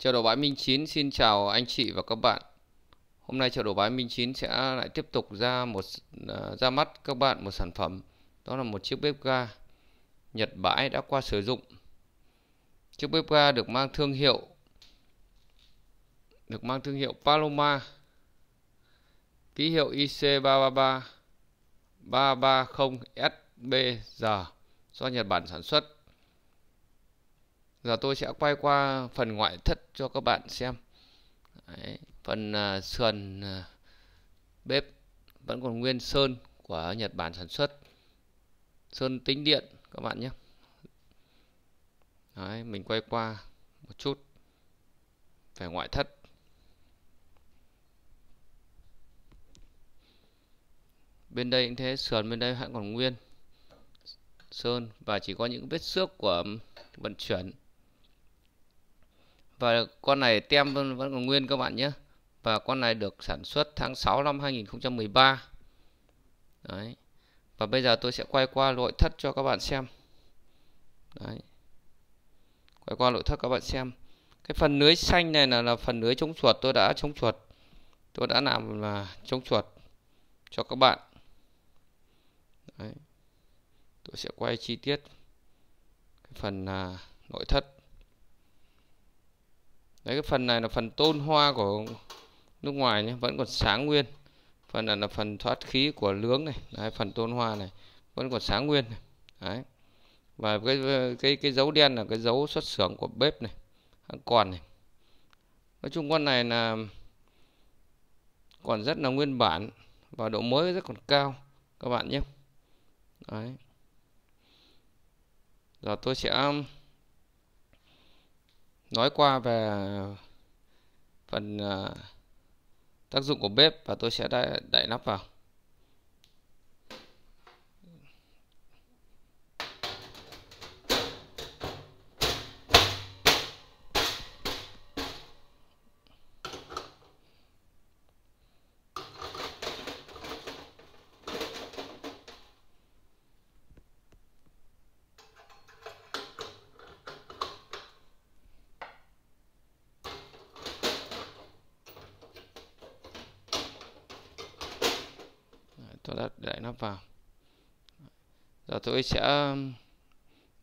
Chợ đồ bãi Minh Chín xin chào anh chị và các bạn. Hôm nay chợ đồ bãi Minh Chín sẽ lại tiếp tục ra một à, ra mắt các bạn một sản phẩm. Đó là một chiếc bếp ga Nhật bãi đã qua sử dụng. Chiếc bếp ga được mang thương hiệu được mang thương hiệu Paloma ký hiệu IC333 330SBG do Nhật Bản sản xuất giờ tôi sẽ quay qua phần ngoại thất cho các bạn xem Đấy, phần uh, sườn uh, bếp vẫn còn nguyên sơn của Nhật Bản sản xuất sơn tính điện các bạn nhé Đấy, mình quay qua một chút về ngoại thất bên đây cũng thế sườn bên đây vẫn còn nguyên sơn và chỉ có những vết xước của vận chuyển và con này tem vẫn còn nguyên các bạn nhé và con này được sản xuất tháng 6 năm 2013 đấy và bây giờ tôi sẽ quay qua nội thất cho các bạn xem đấy quay qua nội thất các bạn xem cái phần lưới xanh này là, là phần lưới chống chuột tôi đã chống chuột tôi đã làm là chống chuột cho các bạn đấy. tôi sẽ quay chi tiết cái phần à, nội thất đấy cái phần này là phần tôn hoa của nước ngoài nhé vẫn còn sáng nguyên phần này là phần thoát khí của lướng này đấy, phần tôn hoa này vẫn còn sáng nguyên này. đấy và cái cái cái dấu đen là cái dấu xuất xưởng của bếp này còn này nói chung con này là còn rất là nguyên bản và độ mới rất còn cao các bạn nhé đấy giờ tôi sẽ nói qua về phần ờ, tác dụng của bếp và tôi sẽ đậy nắp vào tôi đã để nó vào giờ tôi sẽ um,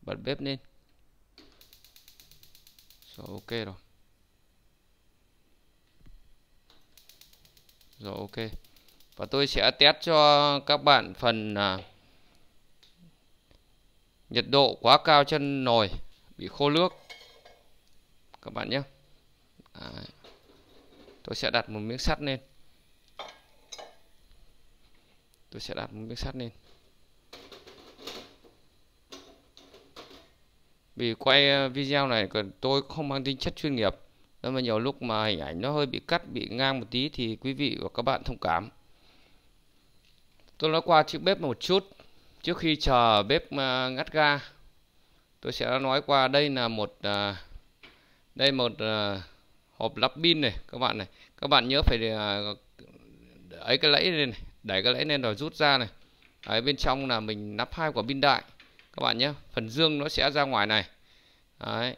bật bếp lên rồi ok rồi rồi ok và tôi sẽ test cho các bạn phần à, nhiệt độ quá cao chân nồi bị khô nước các bạn nhé à, tôi sẽ đặt một miếng sắt lên tôi sẽ đặt một miếng sắt lên vì quay ờ, video này còn tôi không mang tính chất chuyên nghiệp nên mà nhiều lúc mà hình ảnh nó hơi bị cắt bị ngang một tí thì quý vị và các bạn thông cảm tôi nói qua chiếc bếp một chút trước khi chờ bếp ờ, ngắt ga tôi sẽ nói qua đây là một ờ, đây một hộp lắp pin này các bạn này các bạn nhớ phải ấy cái lẫy lên này đẩy cái lẫy lên rồi rút ra này đấy, bên trong là mình nắp hai quả pin đại các bạn nhé phần dương nó sẽ ra ngoài này đấy.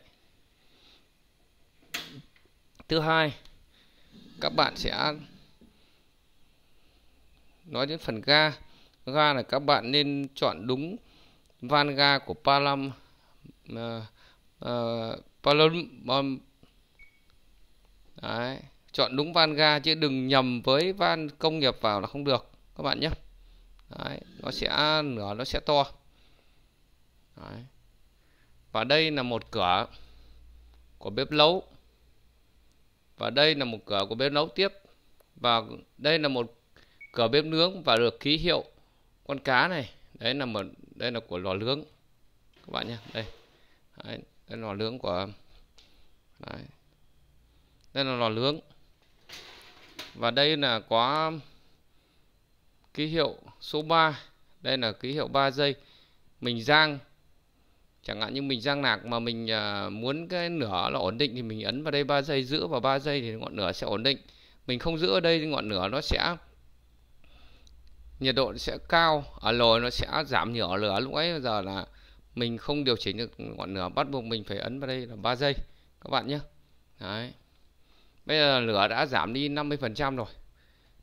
thứ hai các bạn sẽ nói đến phần ga ga là các bạn nên chọn đúng van ga của Palam uh, ờ, uh, ờ, Palam um, đấy chọn đúng van ga chứ đừng nhầm với van công nghiệp vào là không được các bạn nhé Đấy, nó sẽ nửa nó sẽ to Đấy. và đây là một cửa của bếp nấu và đây là một cửa của bếp nấu tiếp và đây là một cửa bếp nướng và được ký hiệu con cá này đấy là một đây là của lò nướng các bạn nhé đây đấy, đây là lò nướng của đấy. đây là lò nướng và đây là có ký hiệu số 3 đây là ký hiệu 3 giây mình giang chẳng hạn như mình giang lạc mà mình à, muốn cái nửa là ổn định thì mình ấn vào đây 3 giây giữ vào 3 giây thì ngọn nửa sẽ ổn định mình không giữ ở đây thì ngọn nửa nó sẽ nhiệt độ sẽ cao ở à, lò nó sẽ giảm nhỏ lửa lúc ấy giờ là mình không điều chỉnh được ngọn lửa bắt buộc mình phải ấn vào đây là 3 giây các bạn nhé Đấy bây giờ lửa đã giảm đi 50% rồi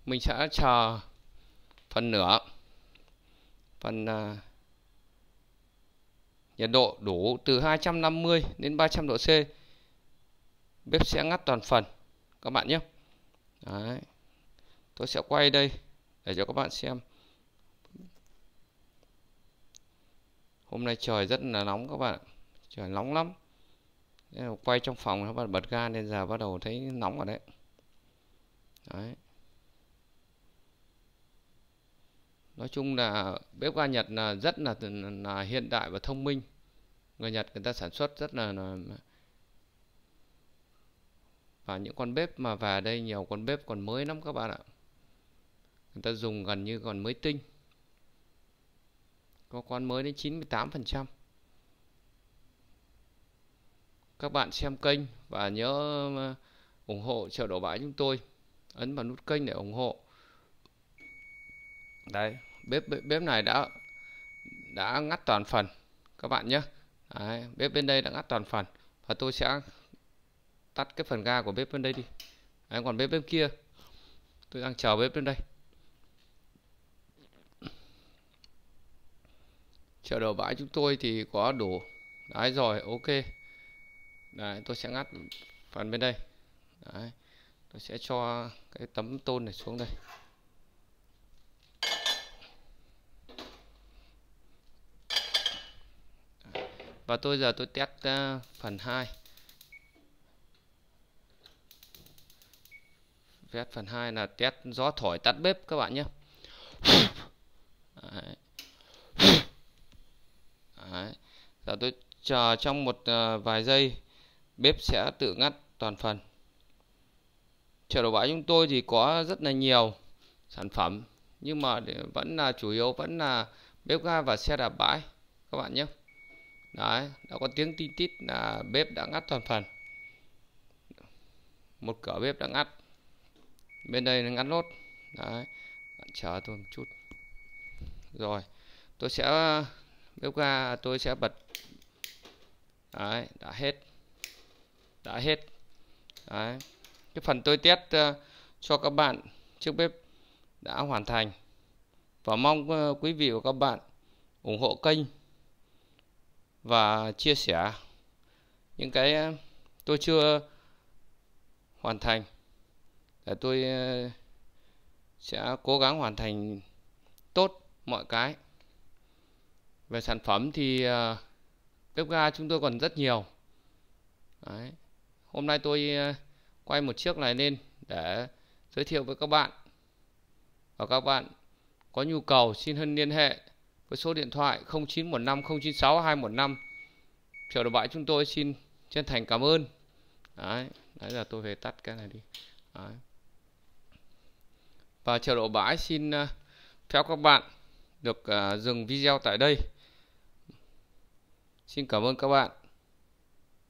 mình sẽ chờ phần nửa phần uh, nhiệt độ đủ từ 250 đến 300 độ C bếp sẽ ngắt toàn phần các bạn nhé Đấy. tôi sẽ quay đây để cho các bạn xem hôm nay trời rất là nóng các bạn trời nóng lắm quay trong phòng nó bật, bật ga nên giờ bắt đầu thấy nóng rồi đấy đấy nói chung là bếp ga Nhật là rất là, là hiện đại và thông minh người Nhật người ta sản xuất rất là, là và những con bếp mà về đây nhiều con bếp còn mới lắm các bạn ạ người ta dùng gần như còn mới tinh có con mới đến 98 phần trăm các bạn xem kênh và nhớ ờ, ủng hộ chợ đổ bãi chúng tôi ấn vào nút kênh để ủng hộ đấy bếp bếp, này đã đã ngắt toàn phần các bạn nhé đấy, bếp bên đây đã ngắt toàn phần và tôi sẽ tắt cái phần ga của bếp bên đây đi đấy, còn bếp bên kia tôi đang chờ bếp bên đây chợ đầu bãi chúng tôi thì có đủ đấy rồi ok Đấy, tôi sẽ ngắt phần bên đây Đấy, tôi sẽ cho cái tấm tôn này xuống đây và tôi giờ tôi test ờ, phần 2 test phần 2 là test gió thổi tắt bếp các bạn nhé Đấy. Đấy. giờ tôi chờ trong một ờ, vài giây bếp sẽ tự ngắt toàn phần chợ đầu bãi chúng tôi thì có rất là nhiều sản phẩm nhưng mà vẫn là chủ yếu vẫn là bếp ga và xe đạp bãi các bạn nhé đấy đã có tiếng tin tít là bếp đã ngắt toàn phần một cửa bếp đã ngắt bên đây là ngắt nốt. đấy bạn chờ tôi một chút rồi tôi sẽ bếp ga tôi sẽ bật đấy đã hết đã hết Đấy. cái phần tôi test uh, cho các bạn trước bếp đã hoàn thành và mong uh, quý vị và các bạn ủng hộ kênh và chia sẻ những cái ờ, tôi chưa hoàn thành để tôi sẽ cố gắng hoàn thành tốt mọi cái về sản phẩm thì bếp ga chúng tôi còn rất nhiều Đấy hôm nay tôi ờ, quay một chiếc này lên để giới thiệu với các bạn và các bạn có nhu cầu xin hân liên hệ với số điện thoại 0915 096 215 triệu đồng bãi chúng tôi xin chân thành cảm ơn đấy, đấy là tôi về tắt cái này đi đấy. và triệu độ bãi xin uh, ờ, theo các bạn được ờ, dừng video tại đây xin cảm ơn các bạn